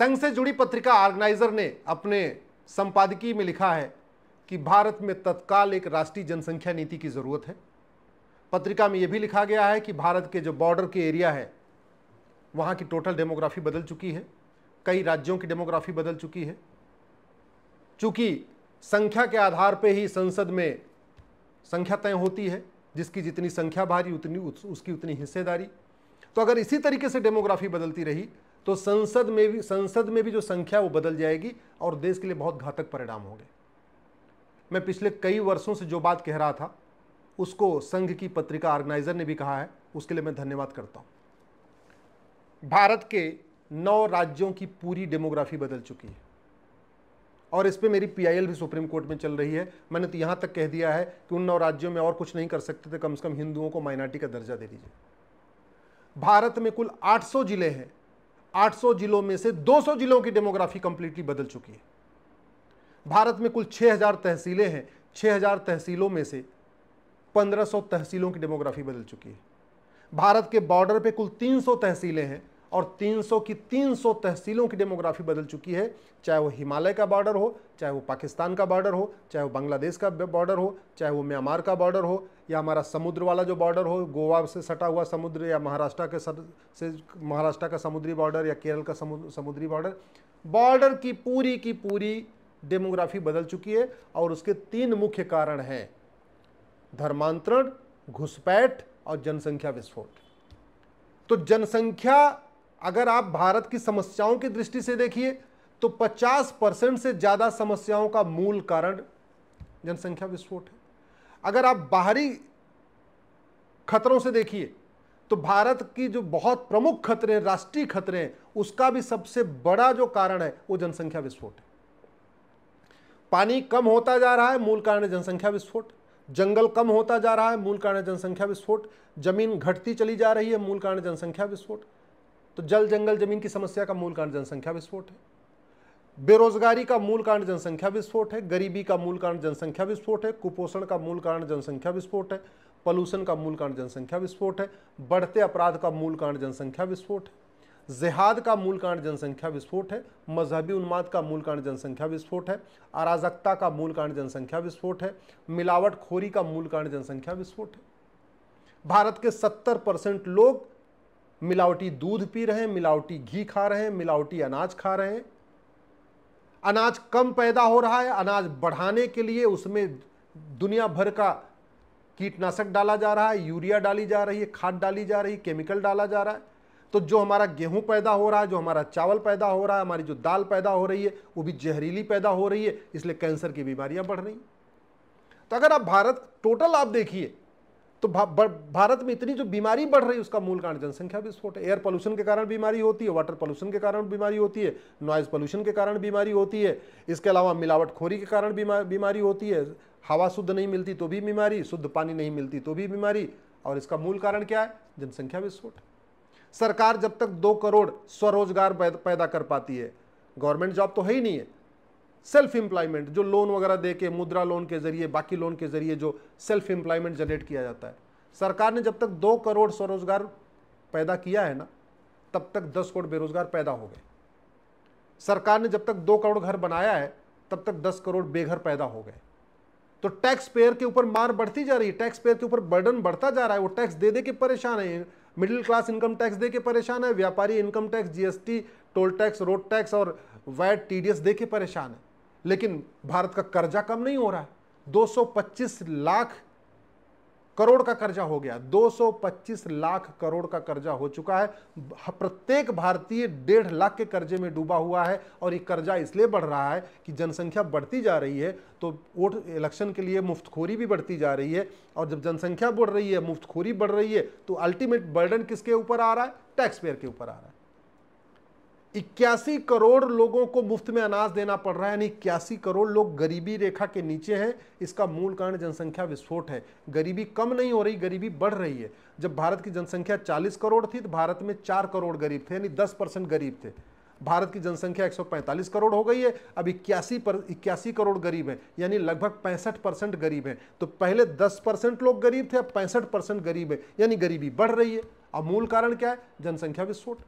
संघ से जुड़ी पत्रिका ऑर्गेनाइजर ने अपने संपादकीय में लिखा है कि भारत में तत्काल एक राष्ट्रीय जनसंख्या नीति की ज़रूरत है पत्रिका में यह भी लिखा गया है कि भारत के जो बॉर्डर के एरिया है वहाँ की टोटल डेमोग्राफी बदल चुकी है कई राज्यों की डेमोग्राफी बदल चुकी है चूँकि संख्या के आधार पर ही संसद में संख्या तय होती है जिसकी जितनी संख्या भारी उतनी उस, उसकी उतनी हिस्सेदारी तो अगर इसी तरीके से डेमोग्राफी बदलती रही तो संसद में भी संसद में भी जो संख्या वो बदल जाएगी और देश के लिए बहुत घातक परिणाम होंगे मैं पिछले कई वर्षों से जो बात कह रहा था उसको संघ की पत्रिका ऑर्गेनाइजर ने भी कहा है उसके लिए मैं धन्यवाद करता हूँ भारत के नौ राज्यों की पूरी डेमोग्राफी बदल चुकी है और इस पर मेरी पीआईएल भी सुप्रीम कोर्ट में चल रही है मैंने तो यहाँ तक कह दिया है कि उन नौ राज्यों में और कुछ नहीं कर सकते थे कम से कम हिंदुओं को माइनॉरिटी का दर्जा दे दीजिए भारत में कुल 800 जिले हैं 800 जिलों में से 200 जिलों की डेमोग्राफी कंप्लीटली बदल चुकी है भारत में कुल 6000 तहसीलें हैं 6000 तहसीलों में से 1500 तहसीलों की डेमोग्राफी बदल चुकी है भारत के बॉर्डर पे कुल 300 तहसीलें हैं और 300 की 300 तहसीलों की डेमोग्राफी बदल चुकी है चाहे वो हिमालय का बॉर्डर हो चाहे वो पाकिस्तान का बॉर्डर हो चाहे वो बांग्लादेश का बॉर्डर हो चाहे वो म्यांमार का बॉर्डर हो या हमारा समुद्र वाला जो बॉर्डर हो गोवा से सटा हुआ समुद्र या महाराष्ट्र के सर से महाराष्ट्र का समुद्री बॉर्डर या केरल का समुद्री बॉर्डर बॉर्डर की पूरी की पूरी डेमोग्राफी बदल चुकी है और उसके तीन मुख्य कारण हैं धर्मांतरण घुसपैठ और जनसंख्या विस्फोट तो जनसंख्या अगर आप भारत की समस्याओं की दृष्टि से देखिए तो 50 परसेंट से ज़्यादा समस्याओं का मूल कारण जनसंख्या विस्फोट है अगर आप बाहरी खतरों से देखिए तो भारत की जो बहुत प्रमुख खतरे हैं राष्ट्रीय खतरे हैं उसका भी सबसे बड़ा जो कारण है वो जनसंख्या विस्फोट है पानी कम होता जा रहा है मूल कारण जनसंख्या विस्फोट जंगल कम होता जा रहा है मूल कारण जनसंख्या विस्फोट जमीन घटती चली जा रही है मूल कारण जनसंख्या विस्फोट तो जल जंगल जमीन की समस्या का मूल कारण जनसंख्या विस्फोट है बेरोजगारी का मूल कारण जनसंख्या विस्फोट है गरीबी का मूल कारण जनसंख्या विस्फोट है कुपोषण का मूल कारण जनसंख्या विस्फोट है पॉल्यूशन का मूल कारण जनसंख्या विस्फोट है बढ़ते अपराध का मूल कारण जनसंख्या विस्फोट है जिहाद का मूल कारण जनसंख्या विस्फोट है मजहबी उन्माद का मूल कारण जनसंख्या विस्फोट है अराजकता का मूल कारण जनसंख्या विस्फोट है मिलावटखोरी का मूल कारण जनसंख्या विस्फोट है भारत के 70 परसेंट लोग मिलावटी दूध पी रहे हैं मिलावटी घी खा रहे हैं मिलावटी अनाज खा रहे हैं अनाज कम पैदा हो रहा है अनाज बढ़ाने के लिए उसमें दुनिया भर का कीटनाशक डाला जा रहा है यूरिया डाली जा रही है खाद डाली जा रही है केमिकल डाला जा रहा है तो जो हमारा गेहूं पैदा हो रहा है जो हमारा चावल पैदा हो रहा है हमारी जो दाल पैदा हो रही है वो भी जहरीली पैदा हो रही है इसलिए कैंसर की बीमारियां बढ़ रही तो अगर आप भारत टोटल आप देखिए तो भा, भारत में इतनी जो बीमारी बढ़ रही है उसका मूल कारण जनसंख्या विस्फोट है एयर पोल्यूशन के कारण बीमारी होती है वाटर पोल्यूशन के कारण बीमारी होती है नॉइज़ पोल्यूशन के कारण बीमारी होती है इसके अलावा मिलावटखोरी के कारण बीमारी होती है हवा शुद्ध नहीं मिलती तो भी बीमारी शुद्ध पानी नहीं मिलती तो भी बीमारी और इसका मूल कारण क्या है जनसंख्या विस्फोट सरकार जब तक दो करोड़ स्वरोजगार पैदा कर पाती है गवर्नमेंट जॉब तो है ही नहीं है सेल्फ एम्प्लॉयमेंट जो लोन वगैरह दे के मुद्रा लोन के जरिए बाकी लोन के जरिए जो सेल्फ एम्प्लॉयमेंट जनरेट किया जाता है सरकार ने जब तक दो करोड़ स्वरोजगार पैदा किया है ना तब तक दस करोड़ बेरोजगार पैदा हो गए सरकार ने जब तक दो करोड़ घर बनाया है तब तक दस करोड़ बेघर पैदा हो गए तो टैक्स पेयर के ऊपर मार बढ़ती जा रही है टैक्स पेयर के ऊपर बर्डन बढ़ता जा रहा है वो टैक्स दे दे के परेशान है मिडिल क्लास इनकम टैक्स दे के परेशान है व्यापारी income tax GST toll tax road tax और वैट टीडीएस दे के परेशान है लेकिन भारत का कर्जा कम नहीं हो रहा है 225 लाख करोड़ का कर्जा हो गया 225 लाख करोड़ का कर्जा हो चुका है प्रत्येक भारतीय डेढ़ लाख के कर्जे में डूबा हुआ है और ये कर्जा इसलिए बढ़ रहा है कि जनसंख्या बढ़ती जा रही है तो वोट इलेक्शन के लिए मुफ्तखोरी भी बढ़ती जा रही है और जब जनसंख्या बढ़ रही है मुफ्तखोरी बढ़ रही है तो अल्टीमेट बर्डन किसके ऊपर आ रहा है टैक्स पेयर के ऊपर आ रहा है इक्यासी करोड़ लोगों को मुफ्त में अनाज देना पड़ रहा है यानी इक्यासी करोड़ लोग गरीबी रेखा के नीचे हैं इसका मूल कारण जनसंख्या विस्फोट है गरीबी कम नहीं हो रही गरीबी बढ़ रही है जब भारत की जनसंख्या 40 करोड़ थी तो भारत में 4 करोड़ गरीब थे यानी 10 परसेंट गरीब थे भारत की जनसंख्या 145 करोड़ हो गई है अब इक्यासी पर इक्यासी करोड़ गरीब हैं यानी लगभग पैंसठ परसेंट गरीब हैं तो पहले 10 परसेंट लोग गरीब थे अब पैंसठ परसेंट गरीब हैं यानी गरीबी बढ़ रही है अब मूल कारण क्या है जनसंख्या विस्फोट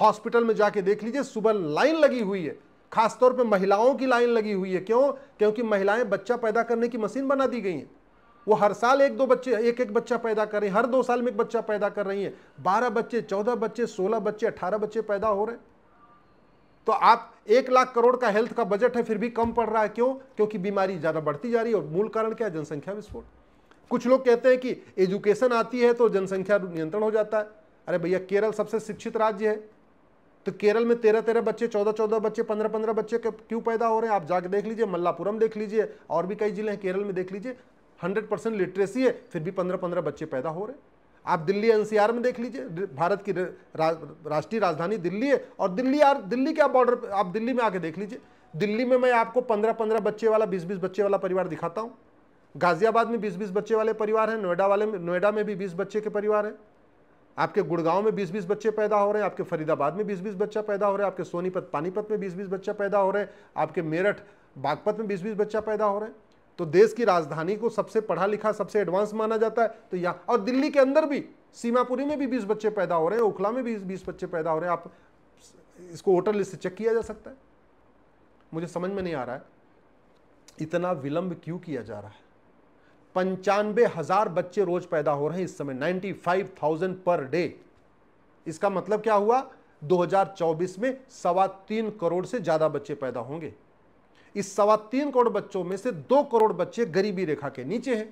हॉस्पिटल में जाके देख लीजिए सुबह लाइन लगी हुई है खासतौर पे महिलाओं की लाइन लगी हुई है क्यों क्योंकि महिलाएं बच्चा पैदा करने की मशीन बना दी गई हैं वो हर साल एक दो बच्चे एक एक बच्चा पैदा कर रही हैं हर दो साल में एक बच्चा पैदा कर रही है बारह बच्चे चौदह बच्चे सोलह बच्चे अठारह बच्चे पैदा हो रहे हैं तो आप एक लाख करोड़ का हेल्थ का बजट है फिर भी कम पड़ रहा है क्यों क्योंकि बीमारी ज़्यादा बढ़ती जा रही है और मूल कारण क्या है जनसंख्या विस्फोट कुछ लोग कहते हैं कि एजुकेशन आती है तो जनसंख्या नियंत्रण हो जाता है अरे भैया केरल सबसे शिक्षित राज्य है तो केरल में तेरह तेरह बच्चे चौदह चौदह बच्चे पंद्रह पंद्रह बच्चे क्यों पैदा हो रहे हैं आप जाके देख लीजिए मल्लापुरम देख लीजिए और भी कई जिले हैं केरल में देख लीजिए हंड्रेड परसेंट लिटरेसी है फिर भी पंद्रह पंद्रह बच्चे पैदा हो रहे हैं आप दिल्ली एनसीआर में देख लीजिए भारत की राष्ट्रीय राजधानी दिल्ली है और दिल्ली यार दिल्ली के आप बॉर्डर आप दिल्ली में आके देख लीजिए दिल्ली में मैं आपको पंद्रह पंद्रह बच्चे वाला बीस बीस बच्चे वाला परिवार दिखाता हूँ गाजियाबाद में बीस बीस बच्चे वाले परिवार हैं नोएडा वाले में नोएडा में भी बीस बच्चे के परिवार हैं आपके गुड़गांव में 20-20 बच्चे पैदा हो रहे हैं आपके फरीदाबाद में 20-20 बच्चा पैदा हो रहा है आपके सोनीपत पानीपत में 20-20 बच्चा पैदा हो रहे हैं आपके मेरठ बागपत में 20-20 बच्चा पैदा हो रहे हैं तो देश की राजधानी को सबसे पढ़ा लिखा सबसे एडवांस माना जाता है तो यहाँ और दिल्ली के अंदर भी सीमापुरी में भी बीस बच्चे पैदा हो रहे हैं ओखला में भी बीस बच्चे पैदा हो रहे हैं आप इसको वोटर लिस्ट से चेक किया जा सकता है मुझे समझ में नहीं आ रहा है इतना विलंब क्यों किया जा रहा है पंचानवे हजार बच्चे रोज पैदा हो रहे हैं इस समय 95,000 पर डे इसका मतलब क्या हुआ 2024 में सवा तीन करोड़ से ज़्यादा बच्चे पैदा होंगे इस सवा तीन करोड़ बच्चों में से दो करोड़ बच्चे गरीबी रेखा के नीचे हैं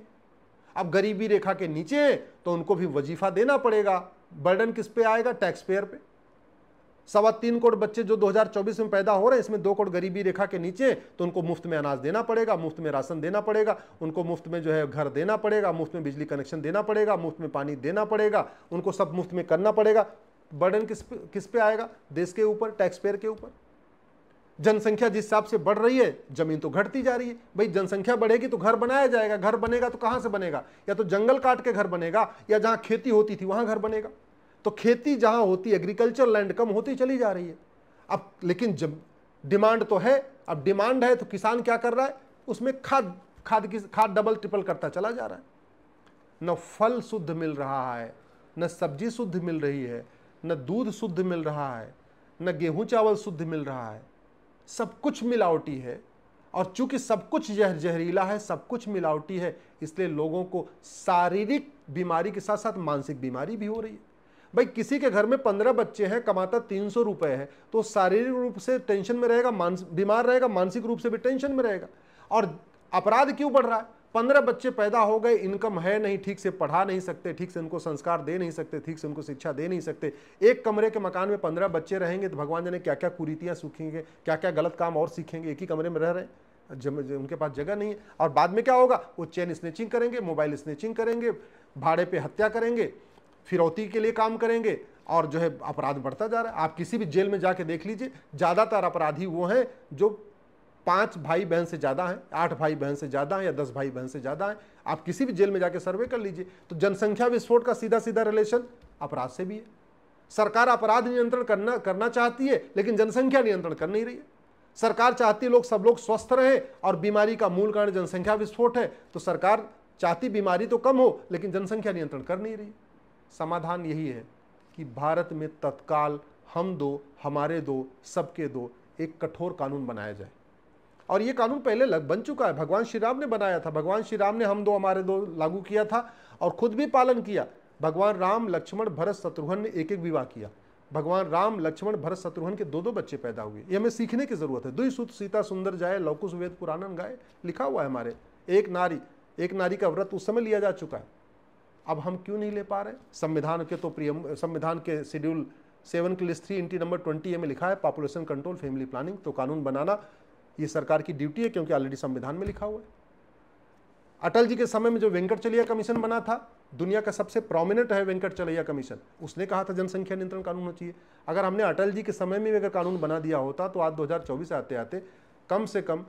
अब गरीबी रेखा के नीचे हैं तो उनको भी वजीफा देना पड़ेगा बर्डन किस पे आएगा टैक्स पेयर पे सवा तीन करोड़ बच्चे जो 2024 में पैदा हो रहे हैं इसमें दो करोड़ गरीबी रेखा के नीचे तो उनको मुफ्त में अनाज देना पड़ेगा मुफ्त में राशन देना पड़ेगा उनको मुफ्त में जो है घर देना पड़ेगा मुफ्त में बिजली कनेक्शन देना पड़ेगा मुफ्त में पानी देना पड़ेगा उनको सब मुफ्त में करना पड़ेगा बर्डन किस पे किस पे आएगा देश के ऊपर टैक्स पेयर के ऊपर जनसंख्या जिस हिसाब से बढ़ रही है जमीन तो घटती जा रही है भाई जनसंख्या बढ़ेगी तो घर बनाया जाएगा घर बनेगा तो कहाँ से बनेगा या तो जंगल काट के घर बनेगा या जहाँ खेती होती थी वहाँ घर बनेगा तो खेती जहाँ होती एग्रीकल्चर लैंड कम होती चली जा रही है अब लेकिन जब डिमांड तो है अब डिमांड है तो किसान क्या कर रहा है उसमें खाद खाद की खाद डबल ट्रिपल करता चला जा रहा है न फल शुद्ध मिल रहा है न सब्जी शुद्ध मिल रही है न दूध शुद्ध मिल रहा है न गेहूं चावल शुद्ध मिल रहा है सब कुछ मिलावटी है और चूंकि सब कुछ जहर जहरीला है सब कुछ मिलावटी है इसलिए लोगों को शारीरिक बीमारी के साथ साथ मानसिक बीमारी भी हो रही है भाई किसी के घर में पंद्रह बच्चे हैं कमाता तीन सौ रुपये है तो शारीरिक रूप से टेंशन में रहेगा मानस बीमार रहेगा मानसिक रूप से भी टेंशन में रहेगा और अपराध क्यों बढ़ रहा है पंद्रह बच्चे पैदा हो गए इनकम है नहीं ठीक से पढ़ा नहीं सकते ठीक से उनको संस्कार दे नहीं सकते ठीक से उनको शिक्षा दे नहीं सकते एक कमरे के मकान में पंद्रह बच्चे रहेंगे तो भगवान जाने क्या क्या कुरीतियाँ सीखेंगे क्या क्या गलत काम और सीखेंगे एक ही कमरे में रह रहे हैं जब उनके पास जगह नहीं है और बाद में क्या होगा वो चेन स्नेचिंग करेंगे मोबाइल स्नेचिंग करेंगे भाड़े पे हत्या करेंगे फिरौती के लिए काम करेंगे और जो है अपराध बढ़ता जा रहा है आप किसी भी जेल में जाके देख लीजिए ज़्यादातर अपराधी वो हैं जो पाँच भाई बहन से ज़्यादा हैं आठ भाई बहन से ज़्यादा हैं या दस भाई बहन से ज़्यादा हैं आप किसी भी जेल में जाके सर्वे कर लीजिए तो जनसंख्या विस्फोट का सीधा सीधा रिलेशन अपराध से भी है सरकार अपराध नियंत्रण करना करना चाहती है लेकिन जनसंख्या नियंत्रण कर नहीं रही है सरकार चाहती है लोग सब लोग स्वस्थ रहें और बीमारी का मूल कारण जनसंख्या विस्फोट है तो सरकार चाहती बीमारी तो कम हो लेकिन जनसंख्या नियंत्रण कर नहीं रही है समाधान यही है कि भारत में तत्काल हम दो हमारे दो सबके दो एक कठोर कानून बनाया जाए और ये कानून पहले लग बन चुका है भगवान श्री राम ने बनाया था भगवान श्री राम ने हम दो हमारे दो लागू किया था और खुद भी पालन किया भगवान राम लक्ष्मण भरत शत्रुघ्न ने एक एक विवाह किया भगवान राम लक्ष्मण भरत शत्रुघ्न के दो दो बच्चे पैदा हुए ये हमें सीखने की जरूरत है दुई सुत सीता सुंदर जाए लौकुश वेद पुरानन गाए लिखा हुआ है हमारे एक नारी एक नारी का व्रत उस समय लिया जा चुका है अब हम क्यों नहीं ले पा रहे संविधान के तो प्रियम संविधान के शेड्यूल सेवन की list three entry number twenty A में लिखा है पॉपुलेशन कंट्रोल फैमिली प्लानिंग तो कानून बनाना ये सरकार की ड्यूटी है क्योंकि ऑलरेडी संविधान में लिखा हुआ है अटल जी के समय में जो वेंकट चलिया कमीशन बना था दुनिया का सबसे प्रोमिनेंट है वेंकट चलैया कमीशन उसने कहा था जनसंख्या नियंत्रण कानून होना चाहिए अगर हमने अटल जी के समय में भी अगर कानून बना दिया होता तो आज 2024 आते आते कम से कम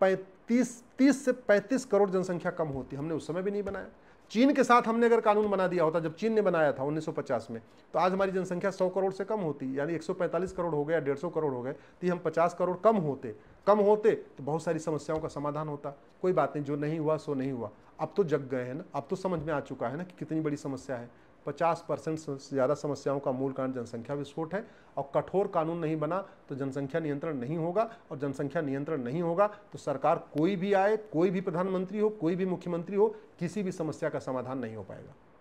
पैंतीस तीस से पैंतीस करोड़ जनसंख्या कम होती हमने उस समय भी नहीं बनाया चीन के साथ हमने अगर कानून बना दिया होता जब चीन ने बनाया था 1950 में तो आज हमारी जनसंख्या 100 करोड़ से कम होती यानी 145 करोड़ हो गया डेढ़ करोड़ हो गए तो हम 50 करोड़ कम होते कम होते तो बहुत सारी समस्याओं का समाधान होता कोई बात नहीं जो नहीं हुआ सो नहीं हुआ अब तो जग गए हैं ना अब तो समझ में आ चुका है ना कि कितनी बड़ी समस्या है 50 परसेंट से ज़्यादा समस्याओं का मूल कारण जनसंख्या विस्फोट है और कठोर कानून नहीं बना तो जनसंख्या नियंत्रण नहीं होगा और जनसंख्या नियंत्रण नहीं होगा तो सरकार कोई भी आए कोई भी प्रधानमंत्री हो कोई भी मुख्यमंत्री हो किसी भी समस्या का समाधान नहीं हो पाएगा